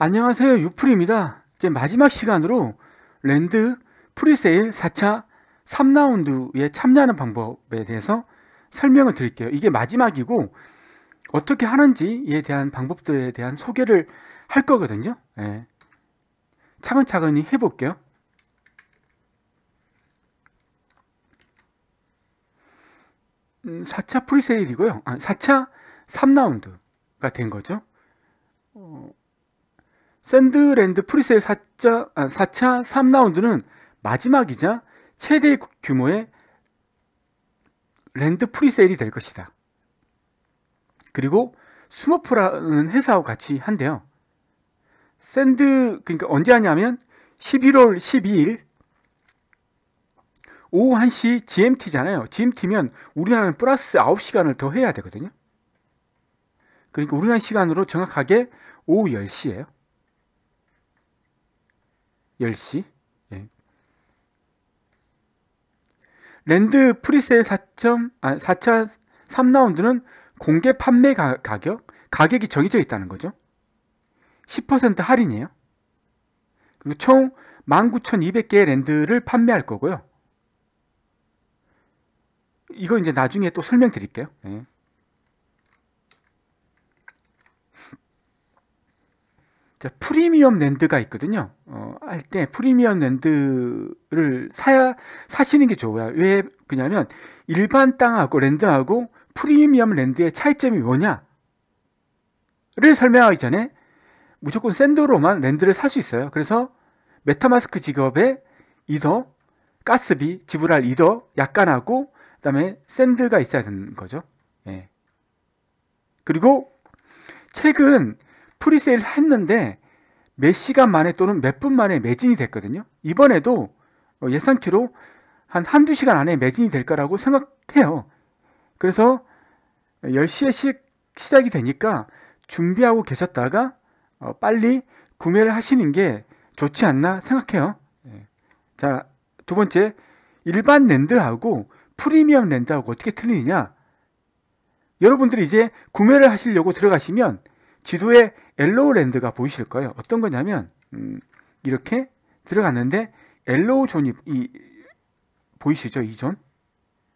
안녕하세요 유풀입니다. 이제 마지막 시간으로 랜드 프리세일 4차 3라운드에 참여하는 방법에 대해서 설명을 드릴게요. 이게 마지막이고 어떻게 하는지에 대한 방법들에 대한 소개를 할 거거든요. 예. 차근차근히 해볼게요. 4차 음, 프리세일이고요. 아, 4차 3라운드가 된 거죠. 어, 샌드랜드 프리셀 4차, 아, 4차 3라운드는 마지막이자 최대 규모의 랜드 프리셀이 될 것이다. 그리고 스머프라는 회사와 같이 한대요. 샌드 그러니까 언제 하냐면 11월 12일 오후 1시 GMT잖아요. GMT면 우리나라는 플러스 9시간을 더 해야 되거든요. 그러니까 우리나라 시간으로 정확하게 오후 10시예요. 10시 예. 랜드 프리셀 4점, 아, 4차 3라운드는 공개 판매 가, 가격 가격이 정해져 있다는 거죠 10% 할인이에요 그리고 총 19,200개의 랜드를 판매할 거고요 이거 이제 나중에 또 설명드릴게요 예. 그러니까 프리미엄 랜드가 있거든요. 어, 할때 프리미엄 랜드를 사야, 사시는 게 좋아요. 왜 그냐면 일반 땅하고 랜드하고 프리미엄 랜드의 차이점이 뭐냐를 설명하기 전에 무조건 샌드로만 랜드를 살 수 있어요. 그래서 메타마스크 직업에 이더, 가스비, 지불할 이더 약간하고 그 다음에 샌드가 있어야 되는 거죠. 예. 그리고 최근 프리세일 을 했는데 몇 시간 만에 또는 몇 분 만에 매진이 됐거든요. 이번에도 예상키로 한 한두 시간 안에 매진이 될 거라고 생각해요. 그래서 10시에 시, 시작이 되니까 준비하고 계셨다가 어, 빨리 구매를 하시는 게 좋지 않나 생각해요. 예. 자, 두 번째, 일반 랜드하고 프리미엄 랜드하고 어떻게 틀리느냐? 여러분들이 이제 구매를 하시려고 들어가시면 지도에 엘로우 랜드가 보이실 거예요. 어떤 거냐면 음, 이렇게 들어갔는데 엘로우 존이 이, 보이시죠? 이 존.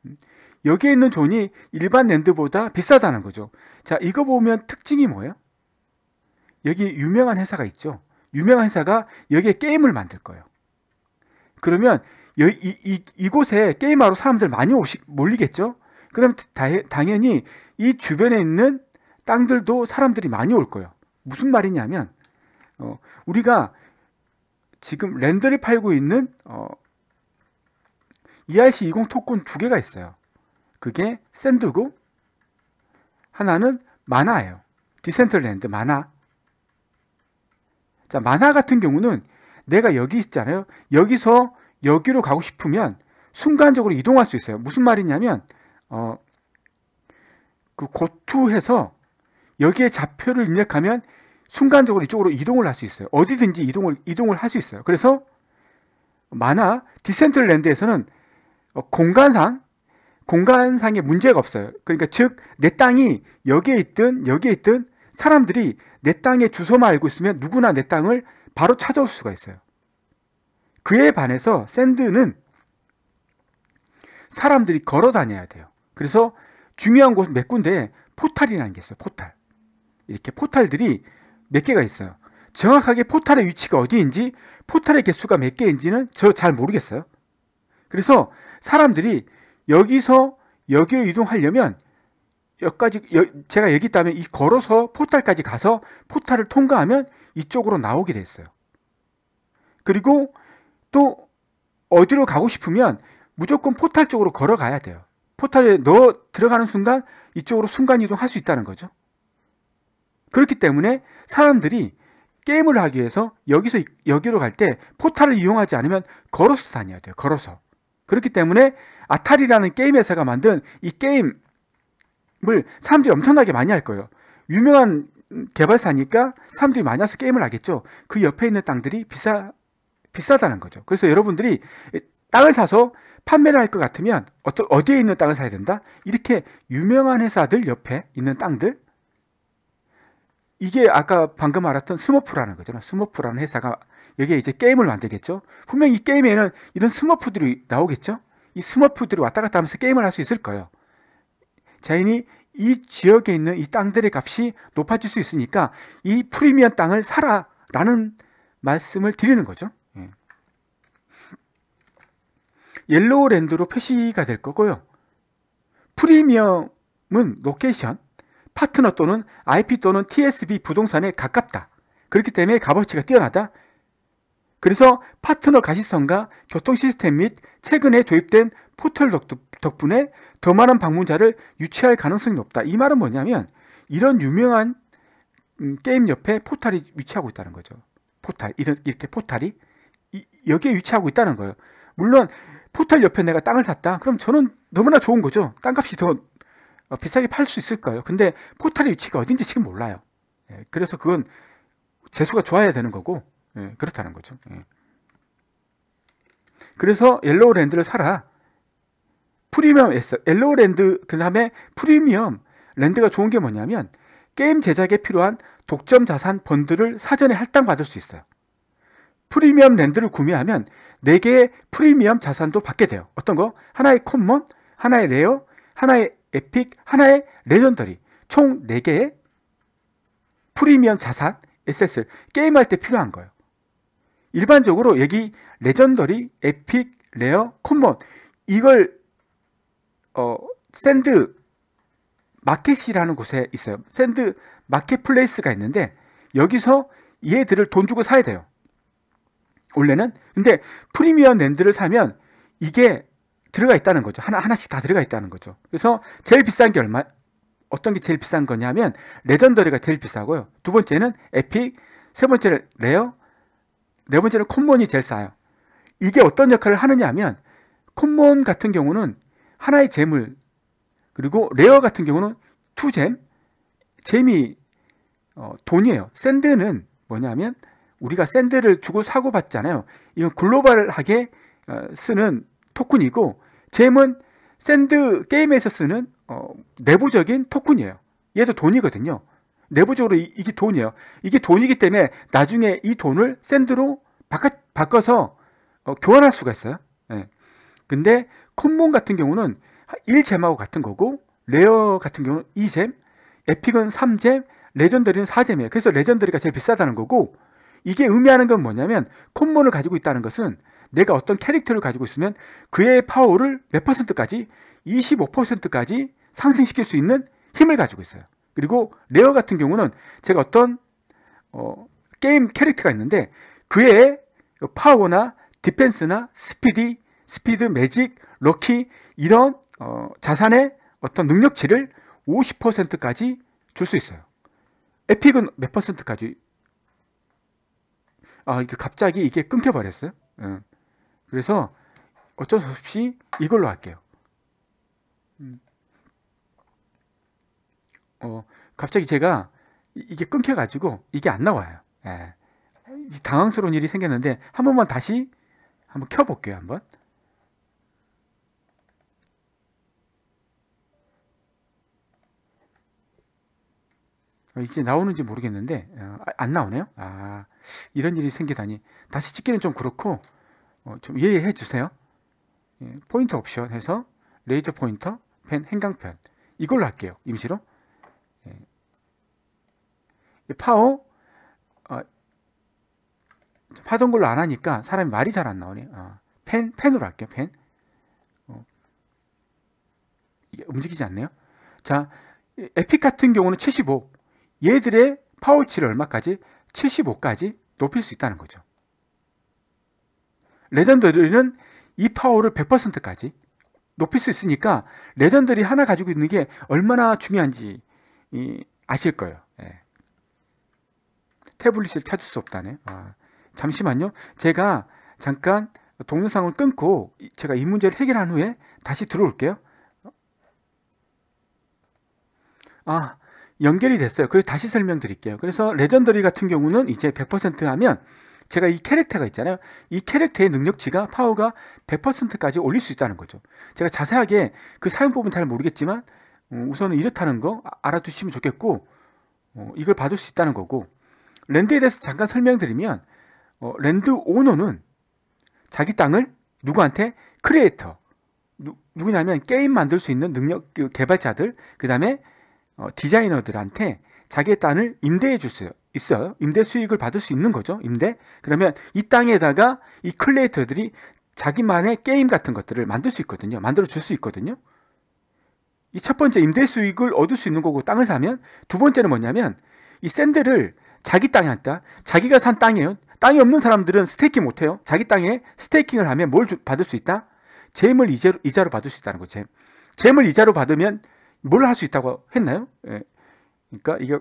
음, 여기에 있는 존이 일반 랜드보다 비싸다는 거죠. 자, 이거 보면 특징이 뭐예요? 여기 유명한 회사가 있죠. 유명한 회사가 여기에 게임을 만들 거예요. 그러면 여, 이, 이, 이곳에 게임하러 사람들 많이 오시, 몰리겠죠? 그럼 다, 당연히 이 주변에 있는 땅들도 사람들이 많이 올 거예요. 무슨 말이냐면 어, 우리가 지금 랜더를 팔고 있는 어, ERC 20 토큰 두 개가 있어요. 그게 샌드고 하나는 마나예요. 디센트랜드 마나. 자, 마나 같은 경우는 내가 여기 있잖아요. 여기서 여기로 가고 싶으면 순간적으로 이동할 수 있어요. 무슨 말이냐면 어, 그 고투해서 여기에 좌표를 입력하면 순간적으로 이쪽으로 이동을 할 수 있어요. 어디든지 이동을 이동을 할 수 있어요. 그래서 만화 디센트랜드에서는 어, 공간상 공간상에 문제가 없어요. 그러니까 즉 내 땅이 여기에 있든 여기에 있든 사람들이 내 땅의 주소만 알고 있으면 누구나 내 땅을 바로 찾아올 수가 있어요. 그에 반해서 샌드는 사람들이 걸어 다녀야 돼요. 그래서 중요한 곳 몇 군데 에 포탈이라는 게 있어요. 포탈. 이렇게 포탈들이 몇 개가 있어요. 정확하게 포탈의 위치가 어디인지 포탈의 개수가 몇 개인지는 저 잘 모르겠어요. 그래서 사람들이 여기서 여기로 이동하려면 여기까지 여, 제가 여기 있다면 이 걸어서 포탈까지 가서 포탈을 통과하면 이쪽으로 나오게 됐어요. 그리고 또 어디로 가고 싶으면 무조건 포탈 쪽으로 걸어가야 돼요. 포탈에 넣어 들어가는 순간 이쪽으로 순간 이동할 수 있다는 거죠. 그렇기 때문에 사람들이 게임을 하기 위해서 여기서 여기로 갈 때 포탈을 이용하지 않으면 걸어서 다녀야 돼요. 걸어서. 그렇기 때문에 아탈이라는 게임 회사가 만든 이 게임을 사람들이 엄청나게 많이 할 거예요. 유명한 개발사니까 사람들이 많이 와서 게임을 하겠죠. 그 옆에 있는 땅들이 비싸 비싸다는 거죠. 그래서 여러분들이 땅을 사서 판매를 할 것 같으면 어디에 있는 땅을 사야 된다? 이렇게 유명한 회사들 옆에 있는 땅들 이게 아까 방금 알았던 스머프라는 거잖아요. 스머프라는 회사가 여기에 이제 게임을 만들겠죠. 분명히 이 게임에는 이런 스머프들이 나오겠죠. 이 스머프들이 왔다 갔다 하면서 게임을 할 수 있을 거예요. 자연히이 지역에 있는 이 땅들의 값이 높아질 수 있으니까 이 프리미엄 땅을 사라라는 말씀을 드리는 거죠. 예. 옐로우랜드로 표시가 될 거고요. 프리미엄은 로케이션, 파트너 또는 IP 또는 TSB 부동산에 가깝다. 그렇기 때문에 값어치가 뛰어나다. 그래서 파트너 가시성과 교통 시스템 및 최근에 도입된 포털 덕분에 더 많은 방문자를 유치할 가능성이 높다. 이 말은 뭐냐면 이런 유명한 음, 게임 옆에 포탈이 위치하고 있다는 거죠. 포탈 이렇게 포탈이 여기에 위치하고 있다는 거예요. 물론 포탈 옆에 내가 땅을 샀다. 그럼 저는 너무나 좋은 거죠. 땅값이 더 어, 비싸게 팔 수 있을까요? 근데 포탈의 위치가 어딘지 지금 몰라요. 예, 그래서 그건 재수가 좋아야 되는 거고 예, 그렇다는 거죠. 예. 그래서 옐로우 랜드를 사라. 프리미엄 에 S, 옐로우 랜드 그 다음에 프리미엄 랜드가 좋은 게 뭐냐면 게임 제작에 필요한 독점 자산 번들을 사전에 할당받을 수 있어요. 프리미엄 랜드를 구매하면 4개의 프리미엄 자산도 받게 돼요. 어떤 거? 하나의 콤몬, 하나의 레어, 하나의 에픽, 하나의 레전더리, 총 4개의 프리미엄 자산, 에셋을 게임할 때 필요한 거예요. 일반적으로 여기 레전더리, 에픽, 레어, 콤몬 이걸 어, 샌드 마켓이라는 곳에 있어요. 샌드 마켓플레이스가 있는데 여기서 얘들을 돈 주고 사야 돼요. 원래는 근데 프리미엄 랜드를 사면 이게 들어가 있다는 거죠. 하나, 하나씩 다 들어가 있다는 거죠. 그래서 제일 비싼 게 얼마, 어떤 게 제일 비싼 거냐면, 레전더리가 제일 비싸고요. 두 번째는 에픽, 세 번째는 레어, 네 번째는 콤몬이 제일 싸요. 이게 어떤 역할을 하느냐 하면, 콤몬 같은 경우는 하나의 재물, 그리고 레어 같은 경우는 투잼, 재미, 어, 돈이에요. 샌드는 뭐냐면, 우리가 샌드를 주고 사고 받잖아요. 이건 글로벌하게 어, 쓰는 토큰이고 잼은 샌드 게임에서 쓰는 어, 내부적인 토큰이에요. 얘도 돈이거든요. 내부적으로 이, 게 돈이에요. 이게 돈이기 때문에 나중에 이 돈을 샌드로 바꿔, 바꿔서 어, 교환할 수가 있어요. 예. 근데 콤몬 같은 경우는 1잼하고 같은 거고 레어 같은 경우는 2잼, 에픽은 3잼, 레전더리는 4잼이에요. 그래서 레전더리가 제일 비싸다는 거고 이게 의미하는 건 뭐냐면 콤몬을 가지고 있다는 것은 내가 어떤 캐릭터를 가지고 있으면 그의 파워를 몇 퍼센트까지 25%까지 상승시킬 수 있는 힘을 가지고 있어요. 그리고 레어 같은 경우는 제가 어떤 어, 게임 캐릭터가 있는데 그의 파워나 디펜스나 스피디, 스피드 매직, 럭키 이런 어, 자산의 어떤 능력치를 50%까지 줄 수 있어요. 에픽은 몇 퍼센트까지? 아, 이게 갑자기 이게 끊겨버렸어요. 응. 예. 그래서 어쩔 수 없이 이걸로 할게요. 음. 어, 갑자기 제가 이게 끊겨가지고 이게 안 나와요. 예. 당황스러운 일이 생겼는데 한 번만 다시 한번 켜볼게요. 한번. 어, 이제 나오는지 모르겠는데 어, 아, 안 나오네요. 아 이런 일이 생기다니 다시 찍기는 좀 그렇고 어, 좀 이해해 주세요. 예, 포인터 옵션 해서 레이저 포인터, 펜, 행강편 이걸로 할게요. 임시로. 예. 파워 어, 하던 걸로 안 하니까 사람이 말이 잘 안 나오네. 아, 펜, 펜으로 할게요. 펜. 어. 움직이지 않네요. 자, 에픽 같은 경우는 75. 얘들의 파워치를 얼마까지? 75까지 높일 수 있다는 거죠. 레전드들은 이 파워를 100%까지 높일 수 있으니까 레전드들이 하나 가지고 있는 게 얼마나 중요한지 아실 거예요. 예. 태블릿을 찾을 수 없다네. 아, 잠시만요. 제가 잠깐 동영상을 끊고 제가 이 문제를 해결한 후에 다시 들어올게요. 아, 연결이 됐어요. 그래서 다시 설명드릴게요. 그래서 레전더리 같은 경우는 이제 100% 하면 제가 이 캐릭터가 있잖아요. 이 캐릭터의 능력치가 파워가 100%까지 올릴 수 있다는 거죠. 제가 자세하게 그 사용법은 잘 모르겠지만 음, 우선은 이렇다는 거 아, 알아두시면 좋겠고 어, 이걸 받을 수 있다는 거고 랜드에 대해서 잠깐 설명드리면 어, 랜드 오너는 자기 땅을 누구한테 크리에이터 누, 구냐면 게임 만들 수 있는 능력 그 개발자들 그 다음에 어, 디자이너들한테 자기의 땅을 임대해 줬어요 있어요. 임대 수익을 받을 수 있는 거죠. 임대. 그러면 이 땅에다가 이 클레이터들이 자기만의 게임 같은 것들을 만들 수 있거든요. 만들어 줄 수 있거든요. 이 첫 번째 임대 수익을 얻을 수 있는 거고 땅을 사면 두 번째는 뭐냐면 이 샌드를 자기 땅에 한다. 자기가 산 땅이에요. 땅이 없는 사람들은 스테이킹 못 해요. 자기 땅에 스테이킹을 하면 뭘 주, 받을 수 있다? 재임을 이자로, 이자로 받을 수 있다는 거죠. 재임을 이자로 받으면 뭘 할 수 있다고 했나요? 예. 그러니까 이게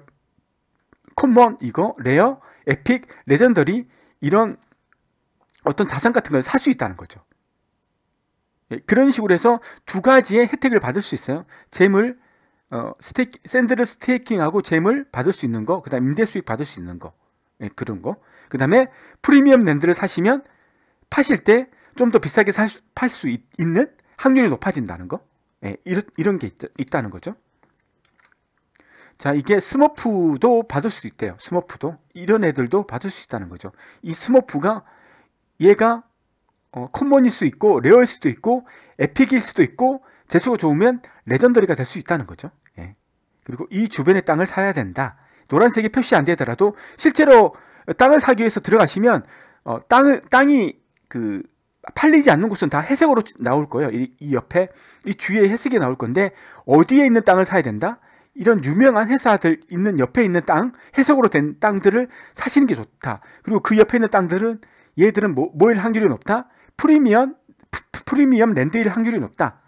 포켓몬 이거 레어 에픽 레전더리 이런 어떤 자산 같은 걸 살 수 있다는 거죠 예, 그런 식으로 해서 두 가지의 혜택을 받을 수 있어요 재물 어, 스테이 샌드를 스테이킹하고 재물 받을 수 있는 거, 그 다음 임대 수익 받을 수 있는 거, 예, 그런 거. 그 다음에 프리미엄 랜드를 사시면 파실 때 좀 더 비싸게 팔 수 있는 확률이 높아진다는 거. 예, 이런, 이런 게 있, 있다는 거죠. 자, 이게 스머프도 받을 수 있대요. 스머프도. 이런 애들도 받을 수 있다는 거죠. 이 스머프가 얘가 어, 컴먼일 수 있고 레어일 수도 있고 에픽일 수도 있고 재수가 좋으면 레전더리가 될 수 있다는 거죠. 예. 그리고 이 주변의 땅을 사야 된다. 노란색이 표시 안 되더라도 실제로 땅을 사기 위해서 들어가시면 어, 땅을 땅이 그 팔리지 않는 곳은 다 회색으로 나올 거예요. 이, 이 옆에 이 주위에 회색이 나올 건데 어디에 있는 땅을 사야 된다? 이런 유명한 회사들 있는 옆에 있는 땅, 해석으로 된 땅들을 사시는 게 좋다. 그리고 그 옆에 있는 땅들은 얘들은 모, 모일 확률이 높다. 프리미엄 프리미엄 랜드일 확률이 높다.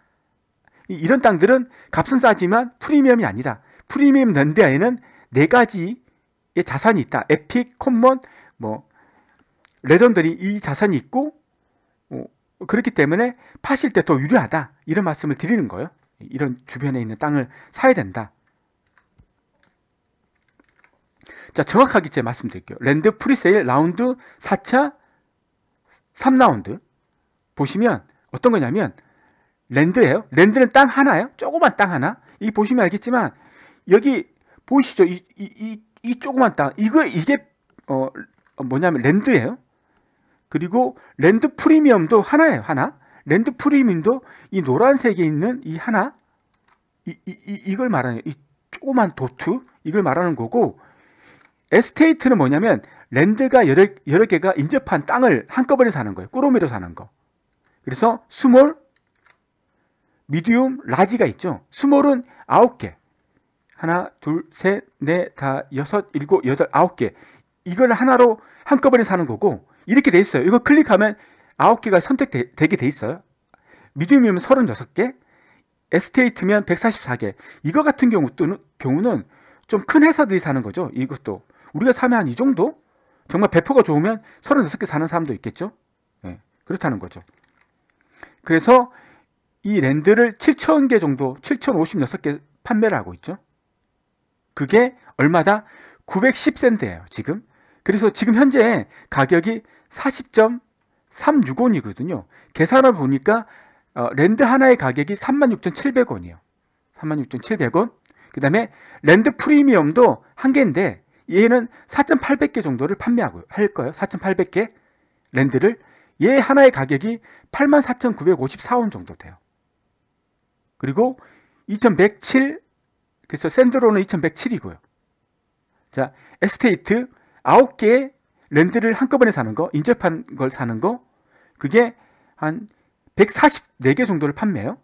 이런 땅들은 값은 싸지만 프리미엄이 아니다. 프리미엄 랜드에는 네 가지의 자산이 있다. 에픽, 콤먼, 뭐 레전드니 이 자산이 있고 뭐, 그렇기 때문에 파실 때 더 유리하다. 이런 말씀을 드리는 거예요. 이런 주변에 있는 땅을 사야 된다. 자, 정확하게 제가 말씀드릴게요. 랜드 프리세일 라운드 4차 3라운드. 보시면 어떤 거냐면 랜드예요. 랜드는 땅 하나예요. 조그만 땅 하나. 이 보시면 알겠지만 여기 보이시죠? 이이이 이, 이, 조그만 땅. 이거 이게 어 뭐냐면 랜드예요. 그리고 랜드 프리미엄도 하나예요. 하나. 랜드 프리미엄도 이 노란색에 있는 이 하나. 이, 이, 이 이걸 말하는 이 조그만 도트 이걸 말하는 거고 에스테이트는 뭐냐면 랜드가 여러, 여러 개가 인접한 땅을 한꺼번에 사는 거예요. 꾸러미로 사는 거. 그래서 스몰, 미디움, 라지가 있죠. 스몰은 9개. 하나, 둘, 셋, 넷, 다, 여섯, 일곱, 여덟, 아홉 개. 이걸 하나로 한꺼번에 사는 거고, 이렇게 돼 있어요. 이거 클릭하면 아홉 개가 선택되게 돼 있어요. 미디움이면 36개, 에스테이트면 144개. 이거 같은 경우 또는, 경우는 좀 큰 회사들이 사는 거죠. 이것도. 우리가 사면 한 이 정도? 정말 배포가 좋으면 36개 사는 사람도 있겠죠? 네, 그렇다는 거죠. 그래서 이 랜드를 7,000개 정도, 7,056개 판매를 하고 있죠. 그게 얼마다? 910센트예요, 지금. 그래서 지금 현재 가격이 4 0 3 6원이거든요 계산을 보니까 어, 랜드 하나의 가격이 36,700원이에요. 36,700원. 그 다음에 랜드 프리미엄도 한 개인데 얘는 4,800개 정도를 판매하고 할 거예요. 4,800개 랜드를 얘 하나의 가격이 84,954원 정도 돼요. 그리고 2,107 그래서 샌드로는 2,107이고요. 자, 에스테이트 9개의 랜드를 한꺼번에 사는 거, 인접한 걸 사는 거 그게 한 144개 정도를 판매해요.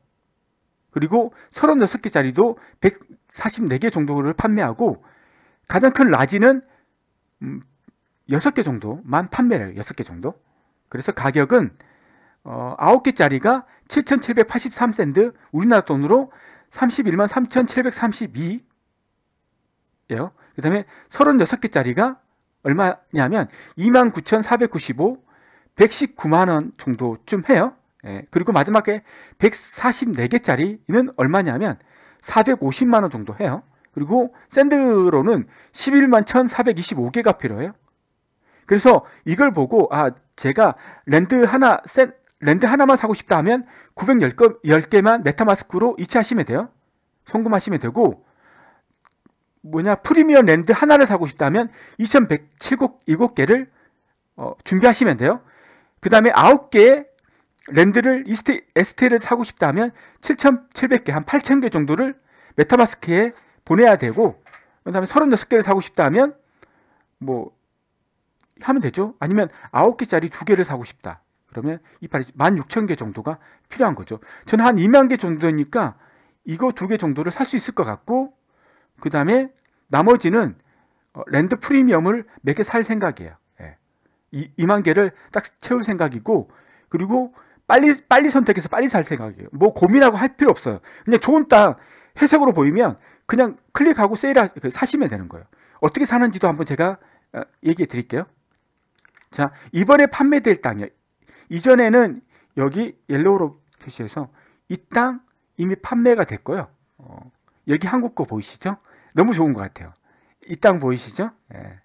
그리고 36개짜리도 144개 정도를 판매하고 가장 큰 라지는 음, 6개 정도만 판매를 해요. 6개 정도. 그래서 가격은 어, 9개짜리가 7,783센트 우리나라 돈으로 31만 3,732예요. 그 다음에 36개짜리가 얼마냐면 29,495 119만원 정도쯤 해요. 예, 그리고 마지막에 144개짜리는 얼마냐면 450만원 정도 해요. 그리고 샌드로는 11만 1,425개가 필요해요. 그래서 이걸 보고 아 제가 랜드 하나 샌 랜드 하나만 사고 싶다 하면 910개, 만 메타마스크로 이체하시면 돼요. 송금하시면 되고 뭐냐 프리미엄 랜드 하나를 사고 싶다면 2107개를 어, 준비하시면 돼요. 그 다음에 9개의 랜드를 에스테를 사고 싶다면 7700개 한 8000개 정도를 메타마스크에 보내야 되고 그다음에 36개를 사고 싶다면 뭐 하면 되죠. 아니면 9개짜리 2개를 사고 싶다. 그러면 이빨이 16,000개 정도가 필요한 거죠. 저는 한 2만 개 정도니까 이거 2개 정도를 살 수 있을 것 같고 그 다음에 나머지는 어, 랜드 프리미엄을 몇 개 살 생각이에요. 예. 2만 개를 딱 채울 생각이고 그리고 빨리 빨리 선택해서 빨리 살 생각이에요. 뭐 고민하고 할 필요 없어요. 그냥 좋은 땅 회색으로 보이면 그냥 클릭하고 세일하 그 사시면 되는 거예요. 어떻게 사는지도 한번 제가 어, 얘기해 드릴게요. 자, 이번에 판매될 땅이 이전에는 여기 옐로우로 표시해서 이 땅 이미 판매가 됐고요. 어, 여기 한국 거 보이시죠? 너무 좋은 것 같아요. 이 땅 보이시죠? 예.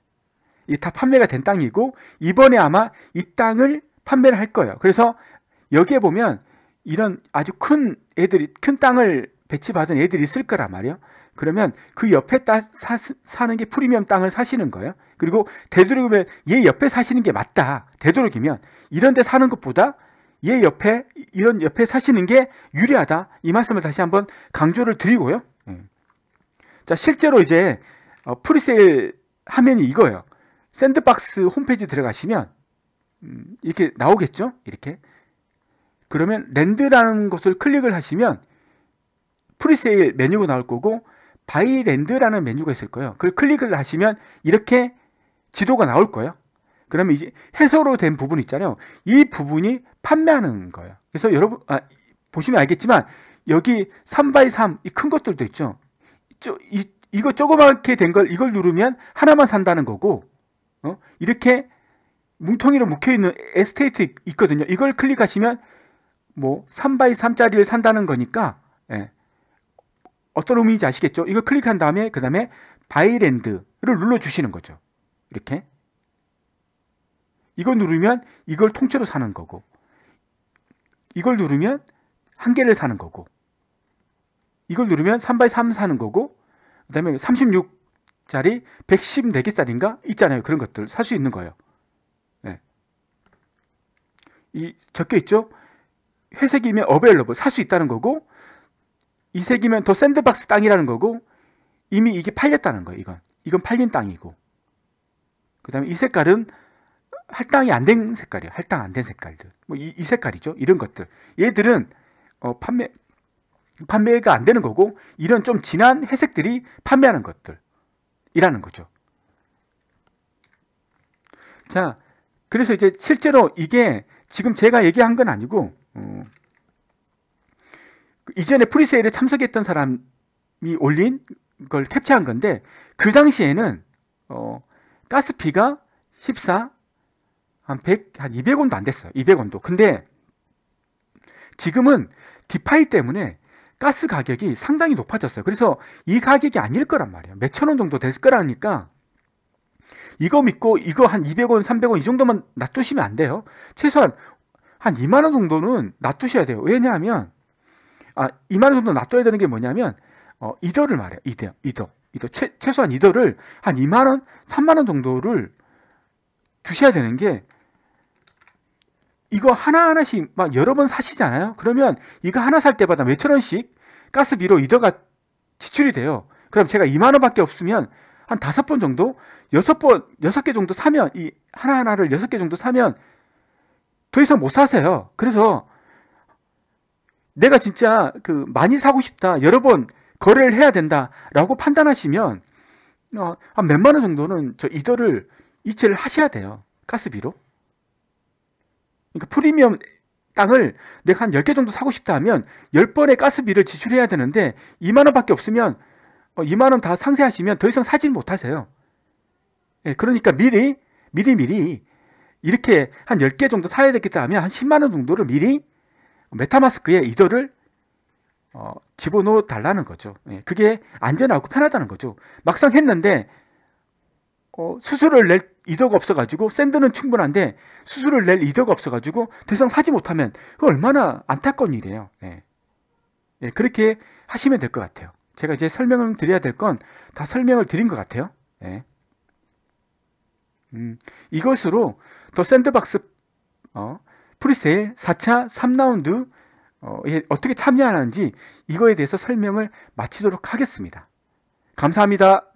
이다 판매가 된 땅이고 이번에 아마 이 땅을 판매를 할 거예요. 그래서 여기에 보면 이런 아주 큰 애들이 큰 땅을 배치받은 애들이 있을 거란 말이에요. 그러면 그 옆에 따, 사, 사는 게 프리미엄 땅을 사시는 거예요. 그리고 되도록이면 얘 옆에 사시는 게 맞다. 되도록이면 이런 데 사는 것보다 얘 옆에 이런 옆에 사시는 게 유리하다. 이 말씀을 다시 한번 강조를 드리고요. 예. 자, 실제로 이제 어, 프리세일 화면이 이거예요. 샌드박스 홈페이지 들어가시면 음, 이렇게 나오겠죠? 이렇게. 그러면 랜드라는 것을 클릭을 하시면 프리세일 메뉴가 나올 거고 바이랜드라는 메뉴가 있을 거예요. 그걸 클릭을 하시면 이렇게 지도가 나올 거예요. 그러면 이제 해소로 된 부분 있잖아요. 이 부분이 판매하는 거예요. 그래서 여러분 아, 보시면 알겠지만 여기 3x3 이 큰 것들도 있죠. 저, 이, 이거 조그맣게 된 걸 이걸 누르면 하나만 산다는 거고 어? 이렇게 뭉텅이로 묶여있는 에스테이트 있거든요. 이걸 클릭하시면 뭐 3x3짜리를 산다는 거니까 어떤 의미인지 아시겠죠? 이거 클릭한 다음에 그 다음에 바이랜드를 눌러주시는 거죠. 이렇게. 이걸 누르면 이걸 통째로 사는 거고 이걸 누르면 한 개를 사는 거고 이걸 누르면 3x3 사는 거고 그 다음에 36짜리 114개짜리인가 있잖아요. 그런 것들 살 수 있는 거예요. 네. 이 적혀있죠? 회색이면 어베일러블 살수 있다는 거고 이세기면더 샌드박스 땅이라는 거고 이미 이게 팔렸다는 거예요. 이건 이건 팔린 땅이고 그 다음에 이 색깔은 할당이 안 된 색깔이에요. 할당 안 된 색깔들. 뭐 이 색깔이죠. 이런 것들. 얘들은 어, 판매 판매가 안 되는 거고 이런 좀 진한 회색들이 판매하는 것들이라는 거죠. 자, 그래서 이제 실제로 이게 지금 제가 얘기한 건 아니고 어, 이전에 프리세일에 참석했던 사람이 올린 걸 캡처한 건데 그 당시에는 어, 가스피가 14, 한 100, 한 200원도 안 됐어요. 200원도. 근데 지금은 디파이 때문에 가스 가격이 상당히 높아졌어요. 그래서 이 가격이 아닐 거란 말이에요. 몇천 원 정도 됐을 거라니까 이거 믿고 이거 한 200원, 300원 이 정도만 놔두시면 안 돼요. 최소한 한 2만 원 정도는 놔두셔야 돼요. 왜냐하면 아, 이만한 정도 놔둬야 되는 게 뭐냐면 어, 이더를 말해요. 이더, 이더, 이더 최, 최소한 이더를 한 2만 원, 3만 원 정도를 두셔야 되는 게 이거 하나하나씩 막 여러 번 사시잖아요. 그러면 이거 하나 살 때마다 몇천 원씩 가스비로 이더가 지출이 돼요. 그럼 제가 2만 원밖에 없으면 한 다섯 번 정도, 여섯 번, 여섯 개 정도 사면 이 하나하나를 여섯 개 정도 사면 더 이상 못 사세요. 그래서 내가 진짜 그 많이 사고 싶다, 여러 번 거래를 해야 된다라고 판단하시면 어, 한 몇만 원 정도는 저 이더를 이체를 하셔야 돼요. 가스비로. 그러니까 프리미엄 땅을 내가 한 10개 정도 사고 싶다 하면 10번의 가스비를 지출해야 되는데 2만 원밖에 없으면 2만 어, 원다 상세하시면 더 이상 사진 못하세요. 예, 그러니까 미리 미리 미리 이렇게 한 10개 정도 사야 되겠다 하면 한 10만 원 정도를 미리 메타마스크의 이더를 어, 집어넣어 달라는 거죠. 예, 그게 안전하고 편하다는 거죠. 막상 했는데 어, 수수료를 낼 이더가 없어가지고 샌드는 충분한데 수수료를 낼 이더가 없어가지고 대상 사지 못하면 그 얼마나 안타까운 일이에요. 예. 예, 그렇게 하시면 될 것 같아요. 제가 이제 설명을 드려야 될 건 다 설명을 드린 것 같아요. 예. 음, 이것으로 더 샌드박스 어, 프리스의 4차 3라운드 어, 어떻게 참여하는지 이거에 대해서 설명을 마치도록 하겠습니다. 감사합니다.